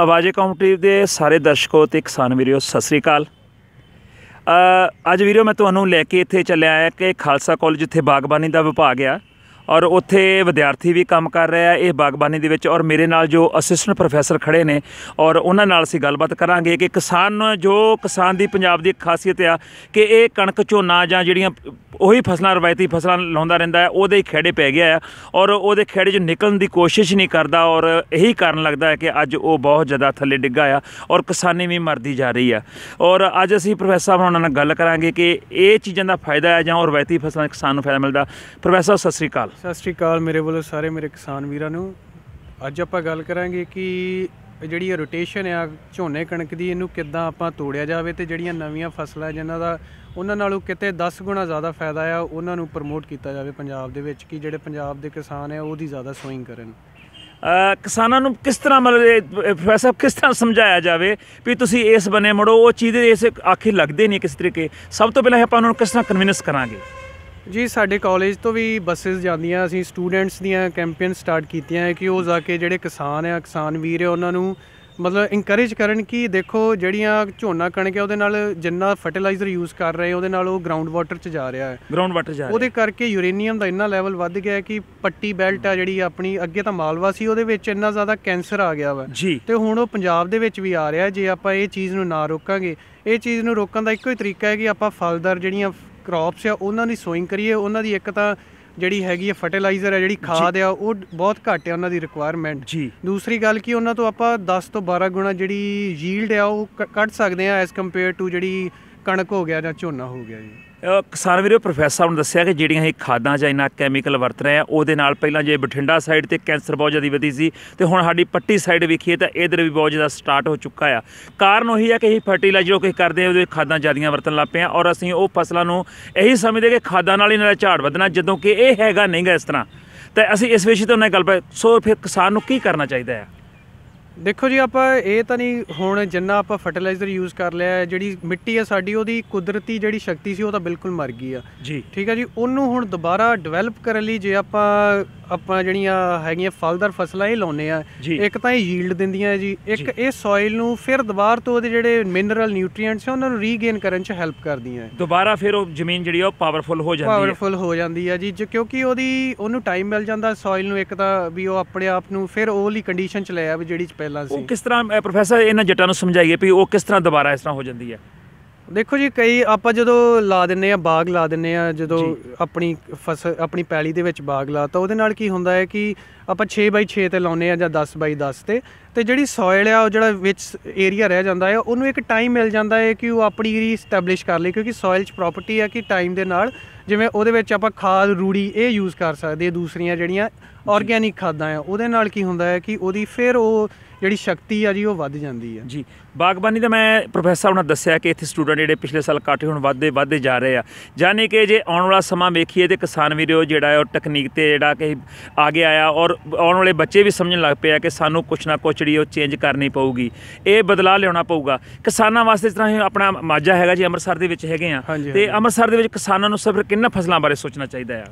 ਆਵਾਜ਼ੇ ਕਾਉਂਟਰੀਵ ਦੇ ਸਾਰੇ ਦਰਸ਼ਕੋ ਤੇ ਕਿਸਾਨ ਵੀਰੋ ਸਤਿ ਸ੍ਰੀ ਅਕਾਲ ਅੱਜ ਵੀਰੋ ਮੈਂ ਤੁਹਾਨੂੰ ਲੈ ਕੇ ਇੱਥੇ ਚੱਲਿਆ ਆਇਆ ਕਿ ਖਾਲਸਾ ਕਾਲਜ ਜਿੱਥੇ ਬਾਗਬਾਨੀ ਦਾ ਵਿਭਾਗ ਆ ਔਰ ਉੱਥੇ ਵਿਦਿਆਰਥੀ ਵੀ ਕੰਮ ਕਰ ਰਿਹਾ ਇਹ ਬਾਗਬਾਨੀ ਦੇ ਵਿੱਚ ਔਰ ਮੇਰੇ ਨਾਲ ਜੋ ਅਸਿਸਟੈਂਟ ਪ੍ਰੋਫੈਸਰ ਖੜੇ ਨੇ ਔਰ ਉਹਨਾਂ ਨਾਲ ਅਸੀਂ ਗੱਲਬਾਤ ਕਰਾਂਗੇ ਕਿ ਕਿਸਾਨ ਜੋ ਕਿਸਾਨ ਦੀ ਪੰਜਾਬ ਦੀ ਖਾਸੀਅਤ ਆ ਕਿ ਇਹ ਕਣਕ ਝੋਨਾ ਜਾਂ ਜਿਹੜੀਆਂ ਉਹੀ ਫਸਲਾਂ ਰਵਾਇਤੀ ਫਸਲਾਂ ਲਾਉਂਦਾ ਰਹਿੰਦਾ ਹੈ ਉਹਦੇ ਖੇੜੇ ਪੈ ਗਿਆ ਹੈ ਔਰ ਉਹਦੇ ਖੇੜੇ 'ਚ ਨਿਕਲਣ ਦੀ ਕੋਸ਼ਿਸ਼ ਨਹੀਂ ਕਰਦਾ ਔਰ ਇਹੀ ਕਾਰਨ ਲੱਗਦਾ ਹੈ ਕਿ ਅੱਜ ਉਹ ਬਹੁਤ ਜ਼ਿਆਦਾ ਥੱਲੇ ਡਿੱਗਾ ਆ ਔਰ ਕਿਸਾਨੀ ਵੀ ਮਰਦੀ ਜਾ ਰਹੀ ਆ ਔਰ ਅੱਜ ਅਸੀਂ ਪ੍ਰੋਫੈਸਰ ਸਾਹਿਬ ਉਹਨਾਂ ਨਾਲ ਗੱਲ ਕਰਾਂਗੇ ਕਿ ਇਹ ਚੀਜ਼ਾਂ ਦਾ ਫਾਇਦਾ ਹੈ ਜਾਂ ਰਵਾਇਤੀ ਫਸਲਾਂ ਕਿਸਾਨ ਨੂੰ ਫਾਇਦਾ ਮਿਲਦਾ ਪ੍ਰੋਫੈਸਰ ਸਸਰੀਕਾਲ ਸਤਿ ਸ਼੍ਰੀ ਅਕਾਲ ਮੇਰੇ ਵੱਲੋਂ ਸਾਰੇ ਮੇਰੇ ਕਿਸਾਨ ਵੀਰਾਂ ਨੂੰ ਅੱਜ ਆਪਾਂ ਗੱਲ ਕਰਾਂਗੇ ਕਿ ਜਿਹੜੀ ਰੋਟੇਸ਼ਨ ਆ ਝੋਨੇ ਕਣਕ ਦੀ ਇਹਨੂੰ ਕਿੱਦਾਂ ਆਪਾਂ ਤੋੜਿਆ ਜਾਵੇ ਤੇ ਜਿਹੜੀਆਂ ਨਵੀਆਂ ਫਸਲਾਂ ਜਿਨ੍ਹਾਂ ਦਾ ਉਹਨਾਂ ਨਾਲੋਂ ਕਿਤੇ 10 ਗੁਣਾ ਜ਼ਿਆਦਾ ਫਾਇਦਾ ਆ ਉਹਨਾਂ ਨੂੰ ਪ੍ਰਮੋਟ ਕੀਤਾ ਜਾਵੇ ਪੰਜਾਬ ਦੇ ਵਿੱਚ ਕਿ ਜਿਹੜੇ ਪੰਜਾਬ ਦੇ ਕਿਸਾਨ ਆ ਉਹਦੀ ਜ਼ਿਆਦਾ ਸੋਇੰਗ ਕਰਨ ਕਿਸਾਨਾਂ ਨੂੰ ਕਿਸ ਤਰ੍ਹਾਂ ਮਤਲਬ ਪ੍ਰੋਫੈਸਰ ਕਿਸ ਤਰ੍ਹਾਂ ਸਮਝਾਇਆ ਜਾਵੇ ਵੀ ਤੁਸੀਂ ਇਸ ਬਨੇ ਮੜੋ ਉਹ ਚੀਜ਼ ਇਸ ਆਖੇ ਲੱਗਦੇ ਨਹੀਂ ਕਿਸ ਤਰੀਕੇ ਸਭ ਤੋਂ ਪਹਿਲਾਂ ਆਪਾਂ ਉਹਨਾਂ ਨੂੰ ਕਿਸ ਤਰ੍ਹਾਂ ਕਨਵਿੰਸ ਕਰਾਂਗੇ ਜੀ ਸਾਡੇ ਕਾਲਜ ਤੋਂ ਵੀ ਬੱਸਸ ਜਾਂਦੀਆਂ ਅਸੀਂ ਸਟੂਡੈਂਟਸ ਦੀਆਂ ਕੈਂਪੇਨ ਸਟਾਰਟ ਕੀਤੀਆਂ ਹੈ ਕਿ ਉਹ ਜਾ ਕੇ ਜਿਹੜੇ ਕਿਸਾਨ ਆ ਕਿਸਾਨ ਵੀਰ ਆ ਉਹਨਾਂ ਨੂੰ ਮਤਲਬ ਇਨਕਰੇਜ ਕਰਨ ਕਿ ਦੇਖੋ ਜਿਹੜੀਆਂ ਝੋਨਾ ਕਣਕ ਹੈ ਉਹਦੇ ਨਾਲ ਜਿੰਨਾ ਫਰਟੀਲਾਈਜ਼ਰ ਯੂਜ਼ ਕਰ ਰਹੇ ਉਹਦੇ ਨਾਲ ਉਹ ਗਰਾਊਂਡ ਵਾਟਰ ਚ ਜਾ ਰਿਹਾ ਹੈ ਗਰਾਊਂਡ ਵਾਟਰ ਜਾ ਰਿਹਾ ਉਹਦੇ ਕਰਕੇ ਯੂਰੇਨੀਅਮ ਦਾ ਇੰਨਾ ਲੈਵਲ ਵੱਧ ਗਿਆ ਕਿ ਪੱਟੀ ਬੈਲਟ ਆ ਜਿਹੜੀ ਆਪਣੀ ਅੱਗੇ ਤਾਂ ਮਾਲਵਾ ਸੀ ਉਹਦੇ ਵਿੱਚ ਇੰਨਾ ਜ਼ਿਆਦਾ ਕੈਂਸਰ ਆ ਗਿਆ ਵਾ ਤੇ ਹੁਣ ਉਹ ਪੰਜਾਬ ਦੇ ਵਿੱਚ ਵੀ ਆ ਰਿਹਾ ਜੇ ਆਪਾਂ ਇਹ ਚੀਜ਼ ਨੂੰ ਨਾ ਰੋਕਾਂਗੇ ਇਹ ਚੀਜ਼ ਨੂੰ ਰੋਕਣ ਦਾ ਇੱਕੋ ਹੀ ਤਰੀਕਾ ਹੈ ਕਿ ਆਪਾਂ ਫਲਦਾਰ ਜਿਹੜੀਆਂ ਕ੍ਰੌਪਸ ਆ ਉਹਨਾਂ ਦੀ ਸੋਇੰਗ ਕਰੀਏ ਉਹਨਾਂ ਦੀ ਇੱਕ ਤਾਂ ਜਿਹੜੀ ਹੈਗੀ ਹੈ ਫਰਟੀਲਾਈਜ਼ਰ ਹੈ ਜਿਹੜੀ ਖਾਦ ਆ ਉਹ ਬਹੁਤ ਘੱਟ ਹੈ ਉਹਨਾਂ ਦੀ ਰਿਕੁਆਇਰਮੈਂਟ ਜੀ ਦੂਸਰੀ ਗੱਲ ਕੀ ਉਹਨਾਂ ਤੋਂ ਆਪਾਂ 10 ਤੋਂ 12 ਗੁਣਾ ਜਿਹੜੀ ਯੀਲਡ ਆ ਉਹ ਕੱਢ ਸਕਦੇ ਆ ਐਸ ਕੰਪੇਅਰ ਟੂ ਜਿਹੜੀ ਕਣਕ ਹੋ ਗਿਆ ਜਾਂ ਝੋਨਾ ਹੋ ਗਿਆ ਜੀ ਕਿਸਾਨ ਵੀਰੋ ਪ੍ਰੋਫੈਸਰ ਸਾਹਿਬ ਨੇ ਦੱਸਿਆ ਕਿ ਜਿਹੜੀਆਂ ਇਹ ਖਾਦਾਂ ਜਾਂ ਇਹਨਾਂ ਕੈਮੀਕਲ ਵਰਤ ਰਹੇ ਆ ਉਹਦੇ ਨਾਲ ਪਹਿਲਾਂ ਜੇ ਬਠਿੰਡਾ ਸਾਈਡ ਤੇ ਕੈਂਸਰ ਬਹੁਤ ਜ਼ਿਆਦਾ ਵਧੀ ਸੀ ਤੇ ਹੁਣ ਸਾਡੀ ਪੱਟੀ ਸਾਈਡ ਵੇਖੀਏ ਤਾਂ ਇਧਰ ਵੀ ਬਹੁਤ ਜ਼ਿਆਦਾ ਸਟਾਰਟ ਹੋ ਚੁੱਕਾ ਆ ਕਾਰਨ ਉਹੀ ਆ ਕਿ ਇਹ ਫਰਟੀਲਾਈਜ਼ਰ ਉਹ ਕਿ ਕਰਦੇ ਆ ਉਹਦੇ ਖਾਦਾਂ ਜ਼ਿਆਦੀਆਂ ਵਰਤਣ ਲੱਗ ਪਏ ਆ ਔਰ ਅਸੀਂ ਉਹ ਫਸਲਾਂ ਨੂੰ ਇਹੀ ਸਮਝਦੇ ਕਿ ਖਾਦਾਂ ਨਾਲ ਹੀ ਨਾਲ ਝਾੜ ਵਧਣਾ ਜਦੋਂ ਕਿ ਇਹ ਹੈਗਾ ਨਹੀਂਗਾ ਇਸ ਤਰ੍ਹਾਂ ਤੇ ਅਸੀਂ ਇਸ ਵਿਸ਼ੇ ਤੇ ਉਹਨਾਂ ਗੱਲਬਾਤ ਸੋ ਫਿਰ ਕਿਸਾਨ ਨੂੰ ਕੀ ਕਰਨਾ ਚਾਹੀਦਾ ਹੈ ਦੇਖੋ ਜੀ ਆਪਾਂ ਇਹ ਤਾਂ ਨਹੀਂ ਹੁਣ ਜਿੰਨਾ ਆਪਾਂ ਫਰਟੀਲਾਈਜ਼ਰ ਯੂਜ਼ ਕਰ ਲਿਆ ਜਿਹੜੀ ਮਿੱਟੀ ਹੈ ਸਾਡੀ ਉਹਦੀ ਕੁਦਰਤੀ ਜਿਹੜੀ ਸ਼ਕਤੀ ਸੀ ਉਹ ਤਾਂ ਬਿਲਕੁਲ ਮਰ ਗਈ ਆ ਜੀ ਠੀਕ ਹੈ ਜੀ ਉਹਨੂੰ ਹੁਣ ਦੁਬਾਰਾ ਡਿਵੈਲਪ ਕਰਨ ਲਈ ਜੇ ਆਪਾਂ ਆਪਾਂ ਜਿਹੜੀਆਂ ਹੈਗੀਆਂ ਫਲਦਾਰ ਫਸਲਾਂ ਇਹ ਲਾਉਨੇ ਆ ਇੱਕ ਤਾਂ ਇਹ ਯੀਲਡ ਦਿੰਦੀਆਂ ਜੀ ਇੱਕ ਇਹ ਸੋਇਲ ਨੂੰ ਫਿਰ ਦੁਬਾਰਾ ਤੋਂ ਉਹਦੇ ਜਿਹੜੇ ਮਿਨਰਲ ਨਿਊਟ੍ਰੀਐਂਟਸ ਆ ਉਹਨਾਂ ਨੂੰ ਰੀਗੇਨ ਕਰਨ 'ਚ ਹੈਲਪ ਕਰਦੀਆਂ ਦੁਬਾਰਾ ਫਿਰ ਉਹ ਜ਼ਮੀਨ ਜਿਹੜੀ ਆ ਉਹ ਪਾਵਰਫੁਲ ਹੋ ਜਾਂਦੀ ਹੈ ਪਾਵਰਫੁਲ ਹੋ ਜਾਂਦੀ ਆ ਜੀ ਕਿਉਂਕਿ ਉਹਦੀ ਉਹਨੂੰ ਟਾਈਮ ਮਿਲ ਜਾਂਦਾ ਸੋਇਲ ਨੂੰ ਇੱਕ ਤਾਂ ਵੀ ਉਹ ਆਪਣੇ ਆਪ ਨੂੰ ਫਿਰ ਉਹ ਲਈ ਕੰਡੀਸ਼ਨ 'ਚ ਲੈ ਆ ਵੀ ਜਿਹੜੀ ਪਹਿਲਾਂ ਸੀ ਉਹ ਕਿਸ ਤਰ੍ਹਾਂ ਪ੍ਰੋਫੈਸਰ ਇਹਨਾਂ ਜੱਟਾਂ ਨੂੰ ਸਮਝਾਈਏ ਵੀ ਉਹ ਕਿਸ ਤਰ੍ਹਾਂ ਦੁਬਾਰਾ ਇਸ ਤਰ੍ਹਾਂ ਹੋ ਜਾਂਦੀ ਹੈ ਦੇਖੋ ਜੀ ਕਈ ਆਪਾਂ ਜਦੋਂ ਲਾ ਦਿੰਨੇ ਆ ਬਾਗ ਲਾ ਦਿੰਨੇ ਆ ਜਦੋਂ ਆਪਣੀ ਫਸਲ ਆਪਣੀ ਪੈਲੀ ਦੇ ਵਿੱਚ ਬਾਗ ਲਾ ਤਾਂ ਉਹਦੇ ਨਾਲ ਕੀ ਹੁੰਦਾ ਹੈ ਕਿ ਆਪਾਂ 6x6 ਤੇ ਲਾਉਨੇ ਆ ਜਾਂ 10x10 ਤੇ ਤੇ ਜਿਹੜੀ ਸੋਇਲ ਆ ਉਹ ਜਿਹੜਾ ਵਿੱਚ ਏਰੀਆ ਰਹਿ ਜਾਂਦਾ ਹੈ ਉਹਨੂੰ ਇੱਕ ਟਾਈਮ ਮਿਲ ਜਾਂਦਾ ਹੈ ਕਿ ਉਹ ਆਪਣੀ ਸਟੈਬਲਿਸ਼ ਕਰ ਲੇ ਕਿਉਂਕਿ ਸੋਇਲ 'ਚ ਪ੍ਰੋਪਰਟੀ ਹੈ ਕਿ ਟਾਈਮ ਦੇ ਨਾਲ ਜਿਵੇਂ ਉਹਦੇ ਵਿੱਚ ਆਪਾਂ ਖਾਦ ਰੂੜੀ ਇਹ ਯੂਜ਼ ਕਰ ਸਕਦੇ ਆ ਦੂਸਰੀਆਂ ਜਿਹੜੀਆਂ ਆਰਗੈਨਿਕ ਖਾਦਾਂ ਆ ਉਹਦੇ ਨਾਲ ਕੀ ਹੁੰਦਾ ਹੈ ਕਿ ਉਹਦੀ ਫਿਰ ਉਹ ਜਿਹੜੀ ਸ਼ਕਤੀ ਆ ਜੀ ਉਹ ਵੱਧ ਜਾਂਦੀ ਆ ਜੀ ਬਾਗਬਾਨੀ ਦਾ ਮੈਂ ਪ੍ਰੋਫੈਸਰ ਸਾਹਿਬ ਨੇ ਦੱਸਿਆ ਕਿ ਇੱਥੇ ਸਟੂਡੈਂਟ ਜਿਹੜੇ ਪਿਛਲੇ ਸਾਲ ਕਾਟੇ ਹੁਣ ਵੱਧਦੇ ਵੱਧਦੇ ਜਾ ਰਹੇ ਆ ਯਾਨੀ ਕਿ ਜੇ ਆਉਣ ਵਾਲਾ ਸਮਾਂ ਵੇਖੀਏ ਤੇ ਕਿਸਾਨ ਵੀਰੋ ਜਿਹੜਾ ਹੈ ਉਹ ਟੈਕਨੀਕ ਤੇ ਜਿਹੜਾ ਕਿ ਆਗੇ ਆਇਆ ਔਰ ਆਉਣ ਵਾਲੇ ਬੱਚੇ ਵੀ ਸਮਝਣ ਲੱਗ ਪਏ ਆ ਕਿ ਸਾਨੂੰ ਕੁਛ ਨਾ ਕੁਛ ਜਿਹੜੀ ਉਹ ਚੇਂਜ ਕਰਨੀ ਪਊਗੀ ਇਹ ਬਦਲਾਅ ਲਿਆਉਣਾ ਪਊਗਾ ਕਿਸਾਨਾਂ ਵਾਸਤੇ ਤਰ੍ਹਾਂ ਆਪਣਾ ਮਾਜਾ ਹੈਗਾ ਜੀ ਅੰਮ੍ਰਿਤਸਰ ਦੇ ਵਿੱਚ ਹੈਗੇ ਆ ਤੇ ਅੰਮ੍ਰਿਤਸਰ ਦੇ ਵਿੱਚ ਕਿਸਾਨਾਂ ਨੂੰ ਸਿਰਫ ਕਿੰਨਾ ਫਸਲਾਂ ਬਾਰੇ ਸੋਚਣਾ ਚਾਹੀਦਾ ਆ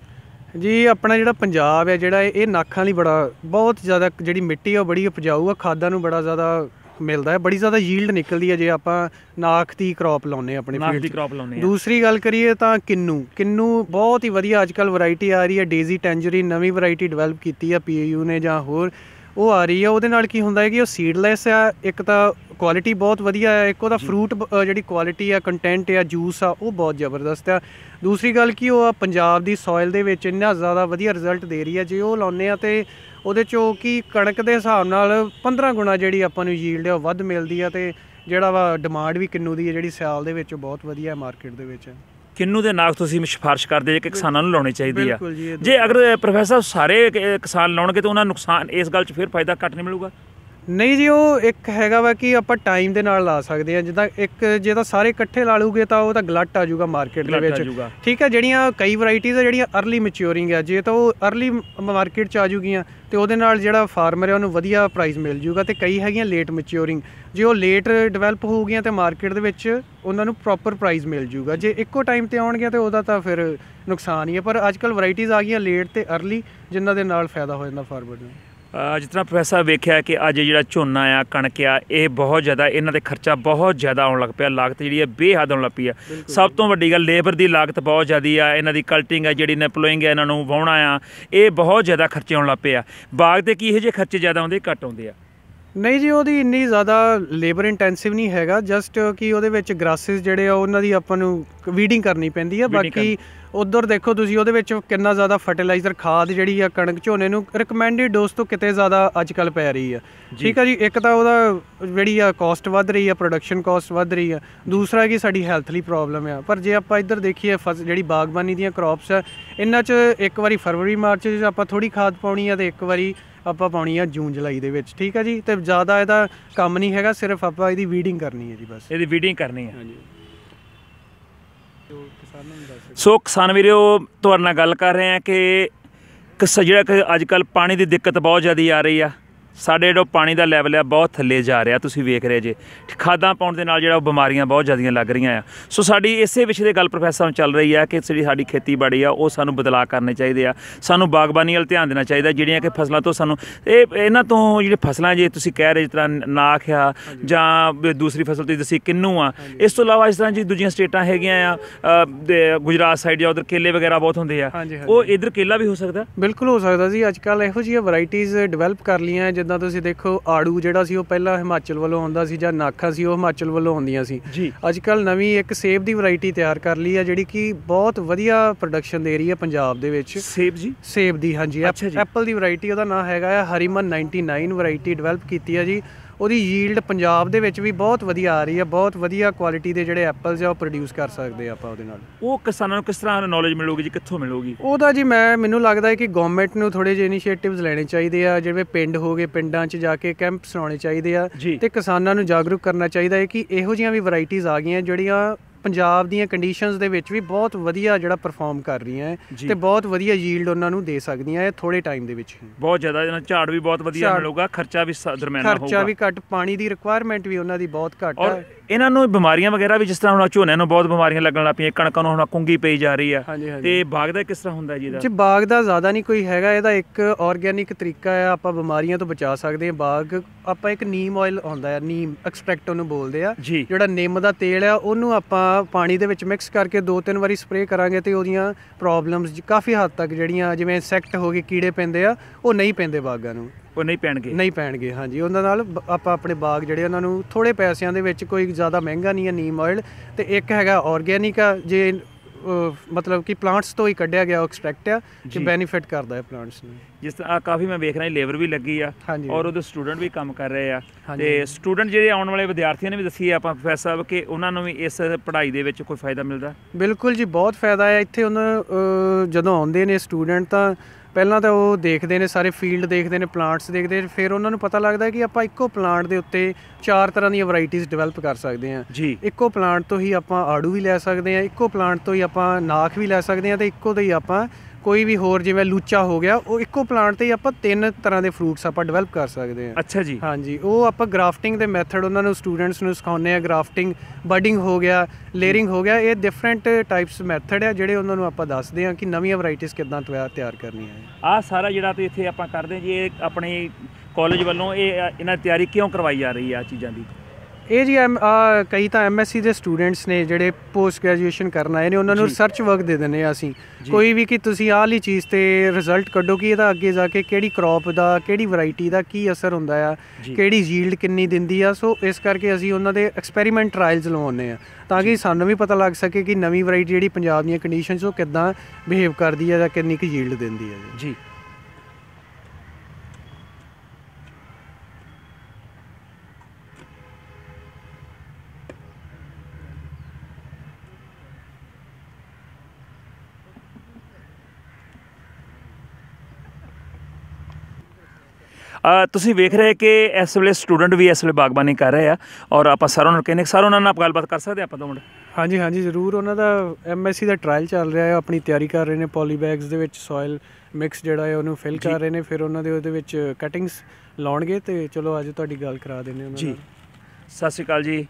ਜੀ ਆਪਣਾ ਜਿਹੜਾ ਪੰਜਾਬ ਹੈ ਜਿਹੜਾ ਇਹ ਨਾਖਾਂ ਲਈ ਬੜਾ ਬਹੁਤ ਜ਼ਿਆਦਾ ਜਿਹੜੀ ਮਿੱਟੀ ਆ ਬੜੀ ਉਪਜਾਊ ਆ ਖਾਦਾਂ ਨੂੰ ਬੜਾ ਜ਼ਿਆਦਾ ਮਿਲਦਾ ਹੈ ਬੜੀ ਜ਼ਿਆਦਾ ਯੀਲਡ ਨਿਕਲਦੀ ਹੈ ਜੇ ਆਪਾਂ ਨਾਖ ਦੀ ਕ੍ਰੌਪ ਲਾਉਨੇ ਆਪਣੇ ਫੀਲਡ ਦੀ ਕ੍ਰੌਪ ਲਾਉਨੇ ਦੂਸਰੀ ਗੱਲ ਕਰੀਏ ਤਾਂ ਕਿੰਨੂ ਕਿੰਨੂ ਬਹੁਤ ਹੀ ਵਧੀਆ ਅੱਜਕੱਲ ਵੈਰਾਈਟੀ ਆ ਰਹੀ ਹੈ ਡੇਜ਼ੀ ਟੈਂਜਰੀ ਨਵੀਂ ਵੈਰਾਈਟੀ ਡਿਵੈਲਪ ਕੀਤੀ ਆ ਪੀਯੂ ਨੇ ਜਾਂ ਹੋਰ ਉਹ ਆ ਰਹੀ ਆ ਉਹਦੇ ਨਾਲ ਕੀ ਹੁੰਦਾ ਹੈ ਕਿ ਉਹ ਸੀਡਲੈਸ ਆ ਇੱਕ ਤਾਂ ਕੁਆਲਿਟੀ ਬਹੁਤ ਵਧੀਆ ਹੈ ਇੱਕ ਉਹਦਾ ਫਰੂਟ ਜਿਹੜੀ ਕੁਆਲਿਟੀ ਆ ਕੰਟੈਂਟ ਆ ਜੂਸ ਆ ਉਹ ਬਹੁਤ ਜ਼ਬਰਦਸਤ ਆ ਦੂਸਰੀ ਗੱਲ ਕੀ ਉਹ ਆ ਪੰਜਾਬ ਦੀ ਸੋਇਲ ਦੇ ਵਿੱਚ ਇੰਨਾ ਜ਼ਿਆਦਾ ਵਧੀਆ ਰਿਜ਼ਲਟ ਦੇ ਰਹੀ ਆ ਜੇ ਉਹ ਲਾਉਨੇ ਆ ਤੇ ਉਹਦੇ ਚੋਂ ਕੀ ਕਣਕ ਦੇ ਹਿਸਾਬ ਨਾਲ 15 ਗੁਣਾ ਜਿਹੜੀ ਆਪਾਂ ਨੂੰ ਯੀਲਡ ਆ ਵੱਧ ਮਿਲਦੀ ਆ ਤੇ ਜਿਹੜਾ ਵਾ ਡਿਮਾਂਡ ਵੀ ਕਿੰਨੂ ਦੀ ਹੈ ਜਿਹੜੀ ਸਾਲ ਦੇ ਵਿੱਚ ਬਹੁਤ ਵਧੀਆ ਮਾਰਕੀਟ ਦੇ ਵਿੱਚ ਆ ਕਿੰਨੂ ਦੇ ਨਾਲ ਤੁਸੀਂ ਸਿਫਾਰਿਸ਼ ਕਰਦੇ ਜੇ ਕਿ ਕਿਸਾਨਾਂ ਨੂੰ ਲਾਉਣੀ ਚਾਹੀਦੀ ਆ ਜੇ ਅਗਰ ਪ੍ਰੋਫੈਸਰ ਸਾਰੇ ਕਿਸਾਨ ਲਾਉਣਗੇ ਤਾਂ ਉਹਨਾਂ ਨੂੰ ਨੁਕਸਾਨ ਇਸ ਗੱਲ 'ਚ ਫਿਰ ਫਾਇਦਾ ਘੱਟ ਨਹੀਂ ਮਿਲੂਗਾ ਨਹੀਂ ਜੀ ਉਹ ਇੱਕ ਹੈਗਾ ਵਾ ਕਿ ਆਪਾਂ ਟਾਈਮ ਦੇ ਨਾਲ ਲਾ ਸਕਦੇ ਆ ਜਿੱਦਾਂ ਇੱਕ ਜੇ ਤਾਂ ਸਾਰੇ ਇਕੱਠੇ ਲਾ ਲੂਗੇ ਤਾਂ ਉਹ ਤਾਂ ਗਲਟ ਆ ਜਾਊਗਾ ਮਾਰਕੀਟ ਦੇ ਵਿੱਚ ਠੀਕ ਹੈ ਜਿਹੜੀਆਂ ਕਈ ਵੈਰਾਈਟੀਆਂ ਜਿਹੜੀਆਂ अर्ਲੀ ਮੈਚੂਰਿੰਗ ਆ ਜੇ ਤਾਂ ਉਹ अर्ਲੀ ਮਾਰਕੀਟ ਚ ਆ ਜੂਗੀਆਂ ਤੇ ਉਹਦੇ ਨਾਲ ਜਿਹੜਾ ਫਾਰਮਰ ਹੈ ਉਹਨੂੰ ਵਧੀਆ ਪ੍ਰਾਈਸ ਮਿਲ ਜੂਗਾ ਤੇ ਕਈ ਹੈਗੀਆਂ ਲੇਟ ਮੈਚੂਰਿੰਗ ਜੇ ਉਹ ਲੇਟ ਡਿਵੈਲਪ ਹੋ ਗਈਆਂ ਤੇ ਮਾਰਕੀਟ ਦੇ ਵਿੱਚ ਉਹਨਾਂ ਨੂੰ ਪ੍ਰੋਪਰ ਪ੍ਰਾਈਸ ਮਿਲ ਜੂਗਾ ਜੇ ਇੱਕੋ ਟਾਈਮ ਤੇ ਆਉਣਗੀਆਂ ਤੇ ਉਹਦਾ ਤਾਂ ਫਿਰ ਨੁਕਸਾਨ ਹੀ ਹੈ ਪਰ ਅੱਜਕੱਲ ਵੈਰਾਈਟੀਆਂ ਆ ਗਈਆਂ ਲੇਟ ਤੇ अर्ਲੀ ਜਿਨ੍ਹਾਂ ਦੇ ਨਾਲ ਫਾਇਦਾ ਹੋ ਜਾਂਦਾ ਫਾਰਮਰ ਨੂੰ ਜਿਸ ਤਰ੍ਹਾਂ ਪ੍ਰੋਫੈਸਰ ਵੇਖਿਆ ਕਿ ਅੱਜ ਜਿਹੜਾ ਝੋਨਾ ਆ ਕਣਕ ਆ ਇਹ ਬਹੁਤ ਜ਼ਿਆਦਾ ਇਹਨਾਂ ਤੇ ਖਰਚਾ ਬਹੁਤ ਜ਼ਿਆਦਾ ਆਉਣ ਲੱਗ ਪਿਆ ਲਾਗਤ ਜਿਹੜੀ ਹੈ ਬੇਹੱਦ ਆਉਣ ਲੱਗ ਪਈ ਆ ਸਭ ਤੋਂ ਵੱਡੀ ਗੱਲ ਲੇਬਰ ਦੀ ਲਾਗਤ ਬਹੁਤ ਜ਼ਿਆਦੀ ਆ ਇਹਨਾਂ ਦੀ ਕਲਟਿੰਗ ਆ ਜਿਹੜੀ ਨੇ ਪਲੋਇੰਗ ਆ ਇਹਨਾਂ ਨੂੰ ਵਾਉਣਾ ਆ ਇਹ ਬਹੁਤ ਜ਼ਿਆਦਾ ਖਰਚੇ ਆਉਣ ਲੱਗ ਪਿਆ ਆ ਬਾਗ ਤੇ ਕੀ ਇਹ ਜੇ ਖਰਚੇ ਜ਼ਿਆਦਾ ਆਉਂਦੇ ਘਟ ਆਉਂਦੇ ਆ ਨਹੀਂ ਜੀ ਉਹਦੀ ਇੰਨੀ ਜ਼ਿਆਦਾ ਲੇਬਰ ਇੰਟੈਂਸਿਵ ਨਹੀਂ ਹੈਗਾ ਜਸਟ ਕਿ ਉਹਦੇ ਵਿੱਚ ਗ੍ਰਾਸਸ ਜਿਹੜੇ ਆ ਉਹਨਾਂ ਦੀ ਆਪਾਂ ਨੂੰ ਵੀਡਿੰਗ ਕਰਨੀ ਪੈਂਦੀ ਆ ਬਾਕੀ ਉਧਰ ਦੇਖੋ ਤੁਸੀਂ ਉਹਦੇ ਵਿੱਚ ਕਿੰਨਾ ਜ਼ਿਆਦਾ ਫਰਟੀਲਾਈਜ਼ਰ ਖਾਦ ਜਿਹੜੀ ਆ ਕਣਕ ਝੋਨੇ ਨੂੰ ਰეკਮੈਂਡਡ ਡੋਸ ਤੋਂ ਕਿਤੇ ਜ਼ਿਆਦਾ ਅੱਜ ਕੱਲ ਪੈ ਰਹੀ ਆ ਠੀਕ ਆ ਜੀ ਇੱਕ ਤਾਂ ਉਹਦਾ ਜਿਹੜੀ ਆ ਕਾਸਟ ਵੱਧ ਰਹੀ ਆ ਪ੍ਰੋਡਕਸ਼ਨ ਕਾਸਟ ਵੱਧ ਰਹੀ ਆ ਦੂਸਰਾ ਕੀ ਸਾਡੀ ਹੈਲਥ ਲਈ ਪ੍ਰੋਬਲਮ ਆ ਪਰ ਜੇ ਆਪਾਂ ਇੱਧਰ ਦੇਖੀਏ ਜਿਹੜੀ ਬਾਗਬਾਨੀ ਦੀਆਂ ਕ੍ਰੌਪਸ ਆ ਇਹਨਾਂ 'ਚ ਇੱਕ ਵਾਰੀ ਫਰਵਰੀ ਮਾਰਚ 'ਚ ਆਪਾਂ ਥੋੜੀ ਖਾਦ ਪਾਉਣੀ ਆ ਤੇ ਇੱਕ ਵਾਰੀ ਆਪਾਂ ਪਾਉਣੀ ਆ ਜੂਨ ਜੁਲਾਈ ਦੇ ਵਿੱਚ ਠੀਕ ਆ ਜੀ ਤੇ ਜ਼ਿਆਦਾ ਇਹਦਾ ਕੰਮ ਨਹੀਂ ਹੈਗਾ ਸਿਰਫ ਆਪਾਂ ਇਹਦੀ ਵੀਡਿੰਗ ਕਰਨੀ ਹੈ ਜੀ ਬਸ ਇਹਦੀ ਵੀਡਿੰਗ ਕਰਨੀ ਹੈ ਹਾਂਜੀ ਸੋ ਕਿਸਾਨ ਵੀਰੋ ਤੁਹਾਡੇ ਨਾਲ ਗੱਲ ਕਰ ਰਹੇ ਆ ਕਿ ਕਿ ਜਿਹੜਾ ਕਿ ਅੱਜ ਕੱਲ ਪਾਣੀ ਦੀ ਦਿੱਕਤ ਬਹੁਤ ਜ਼ਿਆਦਾ ਆ ਰਹੀ ਆ ਸਾਡੇ ਜਿਹੜਾ ਪਾਣੀ ਦਾ ਲੈਵਲ ਆ ਬਹੁਤ ਥੱਲੇ ਜਾ ਰਿਹਾ ਤੁਸੀਂ ਵੇਖ ਰਹੇ ਜੇ ਖਾਦਾਂ ਪਾਉਣ ਦੇ ਨਾਲ ਜਿਹੜਾ ਉਹ ਬਿਮਾਰੀਆਂ ਬਹੁਤ ਜ਼ਿਆਦੀਆਂ ਲੱਗ ਰਹੀਆਂ ਆ ਸੋ ਸਾਡੀ ਇਸੇ ਵਿਸ਼ੇ ਦੇ ਗੱਲ ਪ੍ਰੋਫੈਸਰ ਨੂੰ ਚੱਲ ਰਹੀ ਆ ਕਿ ਜਿਹੜੀ ਸਾਡੀ ਖੇਤੀਬਾੜੀ ਆ ਉਹ ਸਾਨੂੰ ਬਦਲਾ ਕਰਨੇ ਚਾਹੀਦੇ ਆ ਸਾਨੂੰ ਬਾਗਬਾਨੀ ਵੱਲ ਧਿਆਨ ਦੇਣਾ ਚਾਹੀਦਾ ਜਿਹੜੀਆਂ ਕਿ ਫਸਲਾਂ ਤੋਂ ਸਾਨੂੰ ਇਹ ਇਹਨਾਂ ਤੋਂ ਜਿਹੜੇ ਫਸਲਾਂ ਜੇ ਤੁਸੀਂ ਕਹਿ ਰਹੇ ਜਿਸ ਤਰ੍ਹਾਂ ਨਾਖ ਆ ਜਾਂ ਦੂਸਰੀ ਫਸਲ ਤੁਸੀਂ ਦੱਸੀ ਕਿੰਨੂ ਆ ਇਸ ਤੋਂ ਇਲਾਵਾ ਇਸ ਤਰ੍ਹਾਂ ਜੀ ਦੂਜੀਆਂ ਸਟੇਟਾਂ ਹੈਗੀਆਂ ਆ ਗੁਜਰਾਤ ਸਾਈਡ ਜਾਂ ਉਧਰ ਕੇਲੇ ਵਗੈਰਾ ਬਹੁਤ ਹੁੰਦੇ ਆ ਉਹ ਇਧਰ ਕੇਲਾ ਵੀ ਹੋ ਸਕਦਾ ਬਿਲਕੁਲ ਹੋ ਸਕਦਾ ਜੀ ਅੱਜ ਕੱਲ ਇਹੋ ਜਿਹੀਆਂ ਵੈਰਾਈਟੀਆਂ ਡਿਵੈਲਪ ਕਰ ਲੀਆਂ ਜਿੱਦਾਂ ਤੁਸੀਂ ਦੇਖੋ ਆੜੂ ਜਿਹੜਾ ਸੀ ਉਹ ਪਹਿਲਾਂ ਹਿਮਾਚਲ ਵੱਲੋਂ ਆਉਂਦਾ ਸੀ ਜਾਂ ਨਾਖਾ ਸੀ ਉਹ ਹਿਮਾਚਲ ਵੱਲੋਂ ਆਉਂਦੀਆਂ ਸੀ ਅੱਜ ਕੱਲ ਨਵੀਂ ਇੱਕ ਸੇਬ ਦੀ ਵੈਰਾਈਟੀ ਤਿਆਰ ਕਰ ਲਈ ਹੈ ਜਿਹੜੀ ਕਿ ਬਹੁਤ ਵਧੀਆ ਪ੍ਰੋਡਕਸ਼ਨ ਦੇ ਰਹੀ ਹੈ ਪੰਜਾਬ ਦੇ ਵਿੱਚ ਸੇਬ ਜੀ ਸੇਬ ਦੀ ਹਾਂਜੀ ਐਪਲ ਦੀ ਵੈਰਾਈਟੀ ਉਹਦਾ ਨਾਮ ਹੈਗਾ ਹੈ ਹਰੀਮਨ 99 ਵੈਰਾਈਟੀ ਡਿਵੈਲਪ ਕੀਤੀ ਹੈ ਜੀ ਉਹਦੀ ਯੀਲਡ ਪੰਜਾਬ ਦੇ ਵਿੱਚ ਵੀ ਬਹੁਤ ਵਧੀਆ ਆ ਰਹੀ ਹੈ ਬਹੁਤ ਵਧੀਆ ਕੁਆਲਿਟੀ ਦੇ ਜਿਹੜੇ ਐਪਲਸ ਆ ਉਹ ਪ੍ਰੋਡਿਊਸ ਕਰ ਸਕਦੇ ਆਪਾਂ ਉਹਦੇ ਨਾਲ ਉਹ ਕਿਸਾਨਾਂ ਨੂੰ ਕਿਸ ਤਰ੍ਹਾਂ ਨੌਲੇਜ ਮਿਲੂਗੀ ਜੀ ਕਿੱਥੋਂ ਮਿਲੂਗੀ ਉਹਦਾ ਜੀ ਮੈਂ ਮੈਨੂੰ ਲੱਗਦਾ ਹੈ ਕਿ ਗਵਰਨਮੈਂਟ ਨੂੰ ਥੋੜੇ ਜਿਹੇ ਇਨੀਸ਼ੀਏਟਿਵਸ ਲੈਣੇ ਚਾਹੀਦੇ ਆ ਜਿਵੇਂ ਪਿੰਡ ਹੋਗੇ ਪਿੰਡਾਂ 'ਚ ਜਾ ਕੇ ਕੈਂਪਸ ਲਾਉਣੇ ਚਾਹੀਦੇ ਆ ਤੇ ਕਿਸਾਨਾਂ ਨੂੰ ਜਾਗਰੂਕ ਕਰਨਾ ਚਾਹੀਦਾ ਹੈ ਕਿ ਇਹੋ ਜੀਆਂ ਵੀ ਵੈਰਾਈਟੀਆਂ ਆ ਗਈਆਂ ਜਿਹੜੀਆਂ ਪੰਜਾਬ ਦੀਆਂ ਕੰਡੀਸ਼ਨਸ ਦੇ ਵਿੱਚ ਵੀ ਬਹੁਤ ਵਧੀਆ ਜਿਹੜਾ ਪਰਫਾਰਮ ਕਰ ਰਹੀਆਂ ਤੇ ਬਹੁਤ ਵਧੀਆ ਯੀਲਡ ਉਹਨਾਂ ਨੂੰ ਦੇ ਸਕਦੀਆਂ ਇਹ ਥੋੜੇ ਟਾਈਮ ਦੇ ਵਿੱਚ ਹੀ ਬਹੁਤ ਜ਼ਿਆਦਾ ਇਹਨਾਂ ਝਾੜ ਵੀ ਬਹੁਤ ਵਧੀਆ ਮਿਲੂਗਾ ਖਰਚਾ ਵੀ ਦਰਮਿਆਨਾ ਹੋਊਗਾ ਖਰਚਾ ਵੀ ਘੱਟ ਪਾਣੀ ਦੀ ਰਿਕੁਆਇਰਮੈਂਟ ਵੀ ਉਹਨਾਂ ਦੀ ਬਹੁਤ ਘੱਟ ਹੈ ਇਹਨਾਂ ਨੂੰ ਬਿਮਾਰੀਆਂ ਵਗੈਰਾ ਵੀ ਜਿਸ ਤਰ੍ਹਾਂ ਹੁਣ ਝੋਨੇ ਨੂੰ ਬਹੁਤ ਬਿਮਾਰੀਆਂ ਲੱਗਣ ਲੱਗ ਪਈਆਂ ਕਣਕਾਂ ਨੂੰ ਹੁਣ ਕੁੰਗੀ ਪਈ ਜਾ ਰਹੀ ਆ ਤੇ ਬਾਗ ਦਾ ਕਿਸ ਤਰ੍ਹਾਂ ਹੁੰਦਾ ਜੀ ਦਾ ਜੀ ਬਾਗ ਦਾ ਜ਼ਿਆਦਾ ਨਹੀਂ ਕੋਈ ਹੈਗਾ ਇਹਦਾ ਇੱਕ ਆਰਗੈਨਿਕ ਤਰੀਕਾ ਆ ਆਪਾਂ ਬਿਮਾਰੀਆਂ ਤੋਂ ਬਚਾ ਸਕਦੇ ਆ ਬਾਗ ਆਪਾਂ ਇੱਕ ਨੀਮ ਆਇਲ ਹੁੰਦਾ ਆ ਨੀਮ ਐਕਸਟ੍ਰੈਕਟ ਉਹਨੂੰ ਬੋਲਦੇ ਆ ਜਿਹੜਾ ਨਿੰਮ ਦਾ ਤੇਲ ਆ ਉਹਨੂੰ ਆਪਾਂ ਪਾਣੀ ਦੇ ਵਿੱਚ ਮਿਕਸ ਕਰਕੇ ਦੋ ਤਿੰਨ ਵਾਰੀ ਸਪਰੇਅ ਕਰਾਂਗੇ ਤੇ ਉਹਦੀਆਂ ਪ੍ਰੋਬਲਮਸ ਕਾਫੀ ਹੱਦ ਤੱਕ ਜਿਹੜੀਆਂ ਜਿਵੇਂ ਇਨਸੈਕਟ ਹੋ ਗਏ ਕੀੜੇ ਪੈਂਦੇ ਆ ਉਹ ਨਹੀਂ ਪੈਂਦੇ ਬਾਗਾਂ ਨੂੰ ਉਹ ਨਹੀਂ ਪੈਣਗੇ ਨਹੀਂ ਪੈਣਗੇ ਹਾਂਜੀ ਉਹਨਾਂ ਨਾਲ ਆਪਾਂ ਆਪਣੇ ਬਾਗ ਜਿਹੜੇ ਉਹਨਾਂ ਨੂੰ ਥੋੜੇ ਪੈਸਿਆਂ ਦੇ ਵਿੱਚ ਕੋਈ ਜ਼ਿਆਦਾ ਮਹਿੰਗਾ ਨਹੀਂ ਹੈ ਨੀਮ ਆਇਲ ਤੇ ਇੱਕ ਹੈਗਾ ਆਰਗੈਨਿਕ ਆ ਜੇ ਮਤਲਬ ਕਿ ਪਲਾਂਟਸ ਤੋਂ ਹੀ ਕੱਢਿਆ ਗਿਆ ਐਕਸਟ੍ਰੈਕਟ ਆ ਕਿ ਬੈਨੀਫਿਟ ਕਰਦਾ ਹੈ ਪਲਾਂਟਸ ਨੂੰ ਜਿਸ ਤਰ੍ਹਾਂ ਆ ਕਾਫੀ ਮੈਂ ਵੇਖ ਰਿਹਾ ਲੇਬਰ ਵੀ ਲੱਗੀ ਆ ਔਰ ਉਹਦੇ ਸਟੂਡੈਂਟ ਵੀ ਕੰਮ ਕਰ ਰਹੇ ਆ ਤੇ ਸਟੂਡੈਂਟ ਜਿਹੜੇ ਆਉਣ ਵਾਲੇ ਵਿਦਿਆਰਥੀਆਂ ਨੇ ਵੀ ਦੱਸੀ ਆ ਆਪਾਂ ਪ੍ਰੋਫੈਸਰ ਸਾਹਿਬ ਕਿ ਉਹਨਾਂ ਨੂੰ ਵੀ ਇਸ ਪੜ੍ਹਾਈ ਦੇ ਵਿੱਚ ਕੋਈ ਫਾਇਦਾ ਮਿਲਦਾ ਬਿਲਕੁਲ ਜੀ ਬਹੁਤ ਫਾਇਦਾ ਹੈ ਇੱਥੇ ਉਹਨਾਂ ਜਦੋਂ ਆਉਂਦੇ ਨੇ ਸਟੂਡੈਂਟ ਤਾਂ ਪਹਿਲਾਂ ਤਾਂ ਉਹ ਦੇਖਦੇ ਨੇ ਸਾਰੇ ਫੀਲਡ ਦੇਖਦੇ ਨੇ ਪਲਾਂਟਸ ਦੇਖਦੇ ਨੇ ਫਿਰ ਉਹਨਾਂ ਨੂੰ ਪਤਾ ਲੱਗਦਾ ਕਿ ਆਪਾਂ ਇੱਕੋ ਪਲਾਂਟ ਦੇ ਉੱਤੇ ਚਾਰ ਤਰ੍ਹਾਂ ਦੀਆਂ ਵੈਰਾਈਟੀਆਂ ਡਿਵੈਲਪ ਕਰ ਸਕਦੇ ਹਾਂ ਜੀ ਇੱਕੋ ਪਲਾਂਟ ਤੋਂ ਹੀ ਆਪਾਂ ਆੜੂ ਵੀ ਲੈ ਸਕਦੇ ਹਾਂ ਇੱਕੋ ਪਲਾਂਟ ਤੋਂ ਹੀ ਆਪਾਂ ਨਾਖ ਵੀ ਲੈ ਸਕਦੇ ਹਾਂ ਤੇ ਇੱਕੋ ਤੋਂ ਹੀ ਆਪਾਂ ਕੋਈ ਵੀ ਹੋਰ ਜਿਵੇਂ ਲੂਚਾ ਹੋ ਗਿਆ ਉਹ ਇੱਕੋ ਪਲਾਂਟ ਤੇ ਹੀ ਆਪਾਂ ਤਿੰਨ ਤਰ੍ਹਾਂ ਦੇ ਫਰੂਟਸ ਆਪਾਂ ਡਿਵੈਲਪ ਕਰ ਸਕਦੇ ਹਾਂ ਅੱਛਾ ਜੀ ਹਾਂਜੀ ਉਹ ਆਪਾਂ ਗ੍ਰਾਫਟਿੰਗ ਦੇ ਮੈਥਡ ਉਹਨਾਂ ਨੂੰ ਸਟੂਡੈਂਟਸ ਨੂੰ ਸਿਖਾਉਂਦੇ ਆ ਗ੍ਰਾਫਟਿੰਗ ਬਡਿੰਗ ਹੋ ਗਿਆ ਲੇਅਰਿੰਗ ਹੋ ਗਿਆ ਇਹ ਡਿਫਰੈਂਟ ਟਾਈਪਸ ਮੈਥਡ ਆ ਜਿਹੜੇ ਉਹਨਾਂ ਨੂੰ ਆਪਾਂ ਦੱਸਦੇ ਆ ਕਿ ਨਵੀਆਂ ਵੈਰਾਈਟੀਆਂ ਕਿੱਦਾਂ ਤਿਆਰ ਕਰਨੀਆਂ ਆ ਸਾਰਾ ਜਿਹੜਾ ਤੇ ਇੱਥੇ ਆਪਾਂ ਕਰਦੇ ਜੀ ਇਹ ਆਪਣੇ ਕਾਲਜ ਵੱਲੋਂ ਇਹ ਇਹਨਾਂ ਤਿਆਰੀ ਕਿਉਂ ਕਰਵਾਈ ਜਾ ਰਹੀ ਆ ਚੀਜ਼ਾਂ ਦੀ ਇਹ ਜੀ ਆ ਕਈ ਤਾਂ ਐਮਐਸਸੀ ਦੇ ਸਟੂਡੈਂਟਸ ਨੇ ਜਿਹੜੇ ਪੋਸਟ ਗ੍ਰੈਜੂਏਸ਼ਨ ਕਰਨ ਆਏ ਨੇ ਉਹਨਾਂ ਨੂੰ ਰਿਸਰਚ ਵਰਕ ਦੇ ਦਿੰਨੇ ਆ ਅਸੀਂ ਕੋਈ ਵੀ ਕਿ ਤੁਸੀਂ ਆਹ ਲਈ ਚੀਜ਼ ਤੇ ਰਿਜ਼ਲਟ ਕੱਢੋ ਕਿ ਇਹਦਾ ਅੱਗੇ ਜਾ ਕੇ ਕਿਹੜੀ ਕ੍ਰੌਪ ਦਾ ਕਿਹੜੀ ਵੈਰਾਈਟੀ ਦਾ ਕੀ ਅਸਰ ਹੁੰਦਾ ਆ ਕਿਹੜੀ ਯੀਲਡ ਕਿੰਨੀ ਦਿੰਦੀ ਆ ਸੋ ਇਸ ਕਰਕੇ ਅਸੀਂ ਉਹਨਾਂ ਦੇ ਐਕਸਪੈਰੀਮੈਂਟ ਟ੍ਰਾਇਲਸ ਲਵਾਉਂਦੇ ਆ ਤਾਂ ਕਿ ਸਾਨੂੰ ਵੀ ਪਤਾ ਲੱਗ ਸਕੇ ਕਿ ਨਵੀਂ ਵੈਰਾਈਟੀ ਜਿਹੜੀ ਪੰਜਾਬ ਦੀਆਂ ਕੰਡੀਸ਼ਨਸ ਉਹ ਕਿੱਦਾਂ ਬਿਹੇਵ ਕਰਦੀ ਆ ਜਾਂ ਕਿੰਨੀ ਕੁ ਯੀਲਡ ਦਿੰਦੀ ਆ ਜੀ ਤੁਸੀਂ ਵੇਖ ਰਹੇ ਕਿ ਇਸ ਵੇਲੇ ਸਟੂਡੈਂਟ ਵੀ ਇਸ ਵੇਲੇ ਬਾਗਬਾਨੀ ਕਰ ਰਹੇ ਆ ਔਰ ਆਪਾਂ ਸਾਰਿਆਂ ਨੂੰ ਕਹਿੰਦੇ ਸਾਰਿਆਂ ਨਾਲ ਆਪ ਗੱਲਬਾਤ ਕਰ ਸਕਦੇ ਆਪਾਂ ਦੋਵੇਂ ਹਾਂਜੀ ਹਾਂਜੀ ਜ਼ਰੂਰ ਉਹਨਾਂ ਦਾ ਐਮਐਸਸੀ ਦਾ ਟ੍ਰਾਇਲ ਚੱਲ ਰਿਹਾ ਹੈ ਆਪਣੀ ਤਿਆਰੀ ਕਰ ਰਹੇ ਨੇ ਪੋਲੀ ਬੈਗਸ ਦੇ ਵਿੱਚ ਸੋਇਲ ਮਿਕਸ ਜਿਹੜਾ ਹੈ ਉਹਨੂੰ ਫਿਲ ਕਰ ਰਹੇ ਨੇ ਫਿਰ ਉਹਨਾਂ ਦੇ ਉਹਦੇ ਵਿੱਚ ਕਟਿੰਗਸ ਲਾਉਣਗੇ ਤੇ ਚਲੋ ਅੱਜ ਤੁਹਾਡੀ ਗੱਲ ਕਰਾ ਦਿੰਨੇ ਉਹਨਾਂ ਨਾਲ ਜੀ ਸਤਿ ਸ਼੍ਰੀ ਅਕਾਲ ਜੀ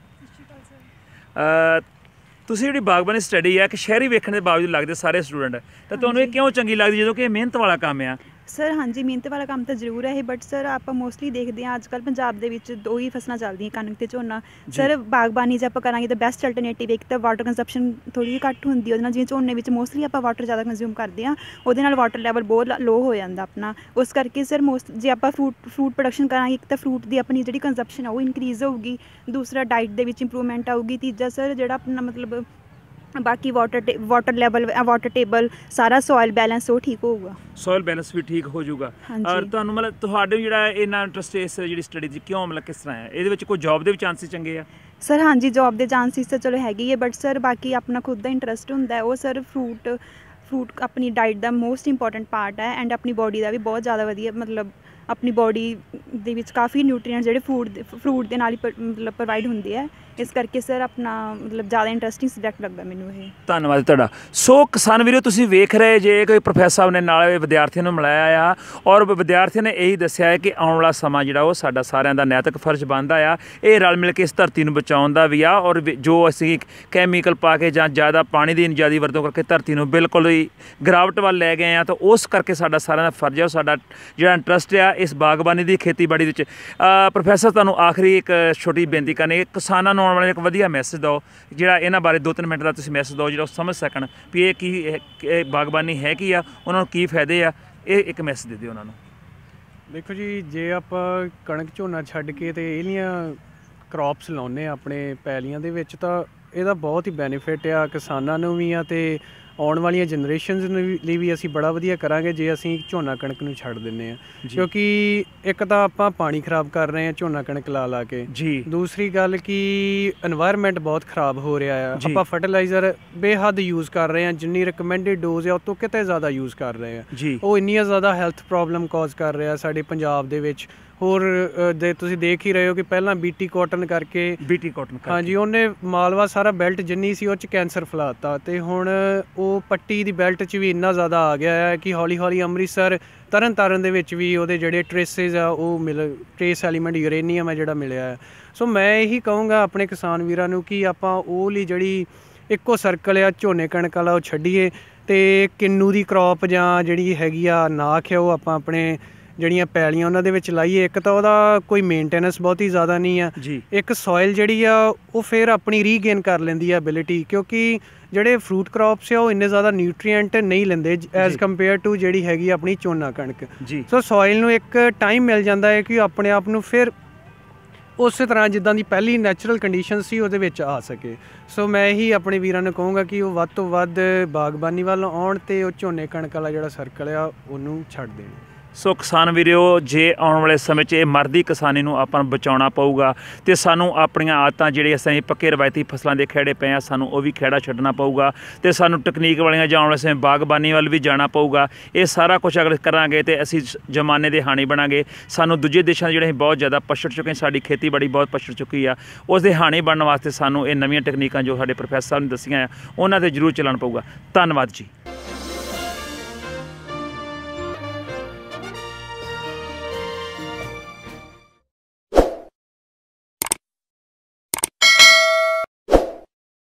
ਤੁਸੀਂ ਜਿਹੜੀ ਬਾਗਬਾਨੀ ਸਟੱਡੀ ਹੈ ਕਿ ਸ਼ਹਿਰੀ ਵੇਖਣ ਦੇ ਬਾਵਜੂਦ ਲੱਗਦੇ ਸਾਰੇ ਸਟੂਡੈਂਟ ਤਾਂ ਤੁਹਾਨੂੰ ਇਹ ਕਿਉਂ ਚੰਗੀ ਲੱਗਦੀ ਜਦੋਂ ਕਿ ਇਹ ਮਿਹਨਤ ਵਾਲਾ ਕੰਮ ਆ ਸਰ ਹਾਂਜੀ ਮਿਹਨਤ ਵਾਲਾ ਕੰਮ ਤਾਂ ਜ਼ਰੂਰ ਹੈ ਬਟ ਸਰ ਆਪਾਂ ਮੋਸਟਲੀ ਦੇਖਦੇ ਹਾਂ ਅੱਜ ਕੱਲ ਪੰਜਾਬ ਦੇ ਵਿੱਚ ਦੋ ਹੀ ਫਸਲਾਂ ਚੱਲਦੀਆਂ ਕਣਕ ਤੇ ਝੋਨਾ ਸਰ ਬਾਗਬਾਨੀ ਜੇ ਆਪਾਂ ਕਰਾਂਗੇ ਤਾਂ ਬੈਸਟ ਅਲਟਰਨੇਟਿਵ ਇੱਕ ਤਾਂ ਵਾਟਰ ਕੰਜ਼ਪਸ਼ਨ ਥੋੜੀ ਘੱਟ ਹੁੰਦੀ ਉਹਦੇ ਨਾਲ ਜਿਵੇਂ ਝੋਨੇ ਵਿੱਚ ਮੋਸਟਲੀ ਆਪਾਂ ਵਾਟਰ ਜ਼ਿਆਦਾ ਕੰਜ਼ਿਊਮ ਕਰਦੇ ਹਾਂ ਉਹਦੇ ਨਾਲ ਵਾਟਰ ਲੈਵਲ ਬਹੁਤ ਲੋ ਹੋ ਜਾਂਦਾ ਆਪਣਾ ਉਸ ਕਰਕੇ ਸਰ ਮੋਸਟ ਜੇ ਆਪਾਂ ਫਰੂਟ ਫਰੂਟ ਪ੍ਰੋਡਕਸ਼ਨ ਕਰਾਂਗੇ ਇੱਕ ਤਾਂ ਫਰੂਟ ਦੀ ਆਪਣੀ ਜਿਹੜੀ ਕੰਜ਼ਪਸ਼ਨ ਆ ਉਹ ਇਨਕਰੀਜ਼ ਹੋਊਗੀ ਦੂਸਰਾ ਡਾਈਟ ਦੇ ਵਿੱਚ ਇੰਪਰੂਵਮੈਂਟ ਆਊਗੀ ਤੀਜਾ ਸਰ ਜਿਹੜਾ ਆਪਣਾ ਮਤਲਬ ਬਾਕੀ water water level water table ਸਾਰਾ ਸੋਇਲ ਬੈਲੈਂਸ ਉਹ ਠੀਕ ਹੋਊਗਾ ਸੋਇਲ ਬੈਲੈਂਸ ਵੀ ਠੀਕ ਹੋ ਜਾਊਗਾ ਔਰ ਤੁਹਾਨੂੰ ਮਤਲਬ ਤੁਹਾਡੇ ਜਿਹੜਾ ਇਹਨਾਂ ਇੰਟਰਸਟ ਇਸ ਜਿਹੜੀ ਸਟੱਡੀ ਦੀ ਕਿਉਂ ਮਤਲਬ ਕਿਸ ਤਰ੍ਹਾਂ ਹੈ ਇਹਦੇ ਵਿੱਚ ਕੋਈ ਜੌਬ ਦੇ ਵੀ ਚਾਂਸਸ ਚੰਗੇ ਆ ਸਰ ਹਾਂਜੀ ਜੌਬ ਦੇ ਚਾਂਸਸ ਤਾਂ ਚਲੋ ਹੈਗੇ ਹੀ ਹੈ ਬਟ ਸਰ ਬਾਕੀ ਆਪਣਾ ਖੁਦ ਦਾ ਇੰਟਰਸਟ ਹੁੰਦਾ ਉਹ ਸਰ ਫਰੂਟ ਫਰੂਟ ਆਪਣੀ ਡਾਈਟ ਦਾ ਮੋਸਟ ਇੰਪੋਰਟੈਂਟ ਪਾਰਟ ਹੈ ਐਂਡ ਆਪਣੀ ਬਾਡੀ ਦਾ ਵੀ ਬਹੁਤ ਜ਼ਿਆਦਾ ਵਧੀਆ ਮਤਲਬ ਆਪਣੀ ਬਾਡੀ ਦੇ ਵਿੱਚ ਕਾਫੀ ਨਿਊਟ੍ਰੀਐਂਟ ਜਿਹੜੇ ਫੂਡ ਫਰੂਟ ਦੇ ਨਾਲ ਹੀ ਮਤਲਬ ਪ੍ਰੋਵਾਈਡ ਹੁੰਦੇ ਆ ਇਸ ਕਰਕੇ ਸਰ ਆਪਣਾ ਮਤਲਬ ਜ਼ਿਆਦਾ ਇੰਟਰਸਟਿੰਗ ਸਬਜੈਕਟ ਲੱਗਦਾ ਮੈਨੂੰ ਇਹ ਧੰਨਵਾਦ ਤੁਹਾਡਾ ਸੋ ਕਿਸਾਨ ਵੀਰੋ ਤੁਸੀਂ ਵੇਖ ਰਹੇ ਜੇ ਕੋਈ ਪ੍ਰੋਫੈਸਰ ਆਪਣੇ ਨੇ ਨਾਲ ਵਿਦਿਆਰਥੀਆਂ ਨੂੰ ਮਿਲਾਇਆ ਆ ਔਰ ਵਿਦਿਆਰਥੀਆਂ ਨੇ ਇਹੀ ਦੱਸਿਆ ਹੈ ਕਿ ਆਉਣ ਵਾਲਾ ਸਮਾਂ ਜਿਹੜਾ ਉਹ ਸਾਡਾ ਸਾਰਿਆਂ ਦਾ ਨੈਤਿਕ ਫਰਜ਼ ਬਣਦਾ ਆ ਇਹ ਰਲ ਮਿਲ ਕੇ ਇਸ ਧਰਤੀ ਨੂੰ ਬਚਾਉਣ ਦਾ ਵੀ ਆ ਔਰ ਜੋ ਅਸੀਂ ਕੈਮੀਕਲ ਪਾ ਕੇ ਜਾਂ ਜ਼ਿਆਦਾ ਪਾਣੀ ਦੀ ਜ਼ਿਆਦੀ ਵਰਤੋਂ ਕਰਕੇ ਧਰਤੀ ਨੂੰ ਬਿਲਕੁਲ ਹੀ ਗਰਾਵਟ ਵੱਲ ਲੈ ਗਏ ਆ ਤਾਂ ਉਸ ਕਰਕੇ ਸਾਡਾ ਸਾਰਿਆਂ ਦਾ ਫਰਜ਼ ਹੈ ਸਾਡਾ ਜਿਹੜਾ ਇੰਟਰਸਟ ਆ ਇਸ ਬਾਗਬਾਨੀ ਦੀ ਖੇਤੀਬਾੜੀ ਦੇ ਵਿੱਚ ਪ੍ਰੋਫੈਸਰ ਤੁਹਾਨੂੰ ਆਖਰੀ ਇੱਕ ਛੋਟੀ ਬੇਨਤੀ ਕਰਨੀ ਹੈ ਕਿਸਾਨਾਂ ਨੂੰ ਆਉਣ ਵਾਲੇ ਇੱਕ ਵਧੀਆ ਮੈਸੇਜ ਦਿਓ ਜਿਹੜਾ ਇਹਨਾਂ ਬਾਰੇ 2-3 ਮਿੰਟ ਦਾ ਤੁਸੀਂ ਮੈਸੇਜ ਦਿਓ ਜਿਹੜਾ ਉਹ ਸਮਝ ਸਕਣ ਵੀ ਇਹ ਕੀ ਬਾਗਬਾਨੀ ਹੈ ਕੀ ਆ ਉਹਨਾਂ ਨੂੰ ਕੀ ਫਾਇਦੇ ਆ ਇਹ ਇੱਕ ਮੈਸੇਜ ਦੇ ਦਿਓ ਉਹਨਾਂ ਨੂੰ ਦੇਖੋ ਜੀ ਜੇ ਆਪਾਂ ਕਣਕ ਝੋਨਾ ਛੱਡ ਕੇ ਤੇ ਇਹਨੀਆਂ ਕ੍ਰੌਪਸ ਲਾਉਨੇ ਆਪਣੇ ਪੈਲੀਆਂ ਦੇ ਵਿੱਚ ਤਾਂ ਇਹਦਾ ਬਹੁਤ ਹੀ ਬੈਨੀਫਿਟ ਆ ਕਿਸਾਨਾਂ ਨੂੰ ਵੀ ਆ ਤੇ ਆਉਣ ਵਾਲੀਆਂ ਜਨਰੇਸ਼ਨਸ ਲਈ ਵੀ ਅਸੀਂ ਬੜਾ ਵਧੀਆ ਕਰਾਂਗੇ ਜੇ ਅਸੀਂ ਝੋਨਾ ਕਣਕ ਨੂੰ ਛੱਡ ਦਿੰਨੇ ਆ ਕਿਉਂਕਿ ਇੱਕ ਤਾਂ ਆਪਾਂ ਪਾਣੀ ਖਰਾਬ ਕਰ ਰਹੇ ਆ ਝੋਨਾ ਕਣਕ ਲਾ ਲਾ ਕੇ ਜੀ ਦੂਸਰੀ ਗੱਲ ਕਿ এনवायरमेंट ਬਹੁਤ ਖਰਾਬ ਹੋ ਰਿਹਾ ਆ ਆਪਾਂ ਫਰਟੀਲਾਈਜ਼ਰ ਬੇਹੱਦ ਯੂਜ਼ ਕਰ ਰਹੇ ਆ ਜਿੰਨੀ ਰეკਮੈਂਡਡ ਡੋਜ਼ ਆ ਉਹ ਤੋਂ ਕਿਤੇ ਜ਼ਿਆਦਾ ਯੂਜ਼ ਕਰ ਰਹੇ ਆ ਉਹ ਇੰਨੀਆਂ ਜ਼ਿਆਦਾ ਹੈਲਥ ਪ੍ਰੋਬਲਮ ਕਾਜ਼ ਕਰ ਰਿਹਾ ਸਾਡੇ ਪੰਜਾਬ ਦੇ ਵਿੱਚ ਹੋਰ ਜੇ ਤੁਸੀਂ ਦੇਖ ਹੀ ਰਹੇ ਹੋ ਕਿ ਪਹਿਲਾਂ ਬੀਟੀ ਕਾਟਨ ਕਰਕੇ ਬੀਟੀ ਕਾਟਨ ਕਰਕੇ ਹਾਂਜੀ ਉਹਨੇ ਮਾਲਵਾ ਸਾਰਾ ਬੈਲਟ ਜਿੰਨੀ ਸੀ ਉਹ ਚ ਕੈਂਸਰ ਫਲਾਤਾ ਤੇ ਹੁਣ ਉਹ ਪੱਟੀ ਦੀ ਬੈਲਟ ਚ ਵੀ ਇੰਨਾ ਜ਼ਿਆਦਾ ਆ ਗਿਆ ਹੈ ਕਿ ਹੌਲੀ ਹੌਲੀ ਅੰਮ੍ਰਿਤਸਰ ਤਰਨ ਤਾਰਨ ਦੇ ਵਿੱਚ ਵੀ ਉਹਦੇ ਜਿਹੜੇ ਟ੍ਰੇਸਿਸ ਆ ਉਹ ਮਿਲ ਟ੍ਰੇਸ ਐਲੀਮੈਂਟ ਯੂਰੇਨੀਅਮ ਹੈ ਜਿਹੜਾ ਮਿਲਿਆ ਹੈ ਸੋ ਮੈਂ ਇਹੀ ਕਹੂੰਗਾ ਆਪਣੇ ਕਿਸਾਨ ਵੀਰਾਂ ਨੂੰ ਕਿ ਆਪਾਂ ਉਹ ਲਈ ਜਿਹੜੀ ਇੱਕੋ ਸਰਕਲ ਆ ਝੋਨੇ ਕਣਕ ਵਾਲਾ ਉਹ ਛੱਡੀਏ ਤੇ ਕਿੰਨੂ ਦੀ ਕ੍ਰੌਪ ਜਾਂ ਜਿਹੜੀ ਹੈਗੀ ਆ ਨਾਖ ਹੈ ਉਹ ਆਪਾਂ ਆਪਣੇ ਜਿਹੜੀਆਂ ਪੈਲੀਆਂ ਉਹਨਾਂ ਦੇ ਵਿੱਚ ਲਾਈਏ ਇੱਕ ਤਾਂ ਉਹਦਾ ਕੋਈ ਮੇਨਟੇਨੈਂਸ ਬਹੁਤੀ ਜ਼ਿਆਦਾ ਨਹੀਂ ਆ ਇੱਕ ਸੋਇਲ ਜਿਹੜੀ ਆ ਉਹ ਫਿਰ ਆਪਣੀ ਰੀਗੇਨ ਕਰ ਲੈਂਦੀ ਆ ਐਬਿਲਿਟੀ ਕਿਉਂਕਿ ਜਿਹੜੇ ਫਰੂਟ ਕ੍ਰੌਪਸ ਆ ਉਹ ਇੰਨੇ ਜ਼ਿਆਦਾ ਨਿਊਟ੍ਰੀਐਂਟ ਨਹੀਂ ਲੈਂਦੇ ਐਸ ਕੰਪੇਅਰ ਟੂ ਜਿਹੜੀ ਹੈਗੀ ਆਪਣੀ ਚੋਨਾ ਕਣਕ ਸੋ ਸੋਇਲ ਨੂੰ ਇੱਕ ਟਾਈਮ ਮਿਲ ਜਾਂਦਾ ਹੈ ਕਿ ਆਪਣੇ ਆਪ ਨੂੰ ਫਿਰ ਉਸੇ ਤਰ੍ਹਾਂ ਜਿੱਦਾਂ ਦੀ ਪਹਿਲੀ ਨੈਚੁਰਲ ਕੰਡੀਸ਼ਨ ਸੀ ਉਹਦੇ ਵਿੱਚ ਆ ਸਕੇ ਸੋ ਮੈਂ ਇਹੀ ਆਪਣੇ ਵੀਰਾਂ ਨੂੰ ਕਹੂੰਗਾ ਕਿ ਉਹ ਵੱਧ ਤੋਂ ਵੱਧ ਬਾਗਬਾਨੀ ਵੱਲ ਆਉਣ ਤੇ ਉਹ ਝੋਨੇ ਕਣਕ ਵਾਲਾ ਜਿਹੜਾ ਸਰਕਲ ਆ ਉਹਨੂੰ ਛੱਡ ਦੇਣ ਸੋ ਕਿਸਾਨ ਵੀਰੋ ਜੇ ਆਉਣ ਵਾਲੇ ਸਮੇਂ 'ਚ ਇਹ ਮਰਦੀ ਕਿਸਾਨੀ ਨੂੰ ਆਪਾਂ ਬਚਾਉਣਾ ਪਊਗਾ ਤੇ ਸਾਨੂੰ ਆਪਣੀਆਂ ਆਦਤਾਂ ਜਿਹੜੀਆਂ ਅਸੀਂ ਪੱਕੇ ਰਵਾਇਤੀ ਫਸਲਾਂ ਦੇ ਖੇੜੇ ਪਏ ਆ ਸਾਨੂੰ ਉਹ ਵੀ ਖੇੜਾ ਛੱਡਣਾ ਪਊਗਾ ਤੇ ਸਾਨੂੰ ਟੈਕਨੀਕ ਵਾਲੀਆਂ ਜਾਣ ਵਾਲੇ ਸਮੇਂ ਬਾਗਬਾਨੀ ਵੱਲ ਵੀ ਜਾਣਾ ਪਊਗਾ ਇਹ ਸਾਰਾ ਕੁਝ ਅਗਰ ਕਰਾਂਗੇ ਤੇ ਅਸੀਂ ਜਮਾਨੇ ਦੇ ਹਾਣੀ ਬਣਾਂਗੇ ਸਾਨੂੰ ਦੂਜੇ ਦੇਸ਼ਾਂ ਜਿਹੜੇ ਬਹੁਤ ਜ਼ਿਆਦਾ ਪਛੜ ਚੁੱਕੇ ਸਾਡੀ ਖੇਤੀਬਾੜੀ ਬਹੁਤ ਪਛੜ ਚੁੱਕੀ ਆ ਉਸ ਦੇ ਹਾਣੀ ਬਣਨ ਵਾਸਤੇ ਸਾਨੂੰ ਇਹ ਨਵੀਆਂ ਟੈਕਨੀਕਾਂ ਜੋ ਸਾਡੇ ਪ੍ਰੋਫੈਸਰ ਨੇ ਦੱਸੀਆਂ ਆ ਉਹਨਾਂ ਤੇ ਜ਼ਰੂਰ ਚੱਲਣ ਪਊਗਾ ਧੰਨਵਾਦ ਜੀ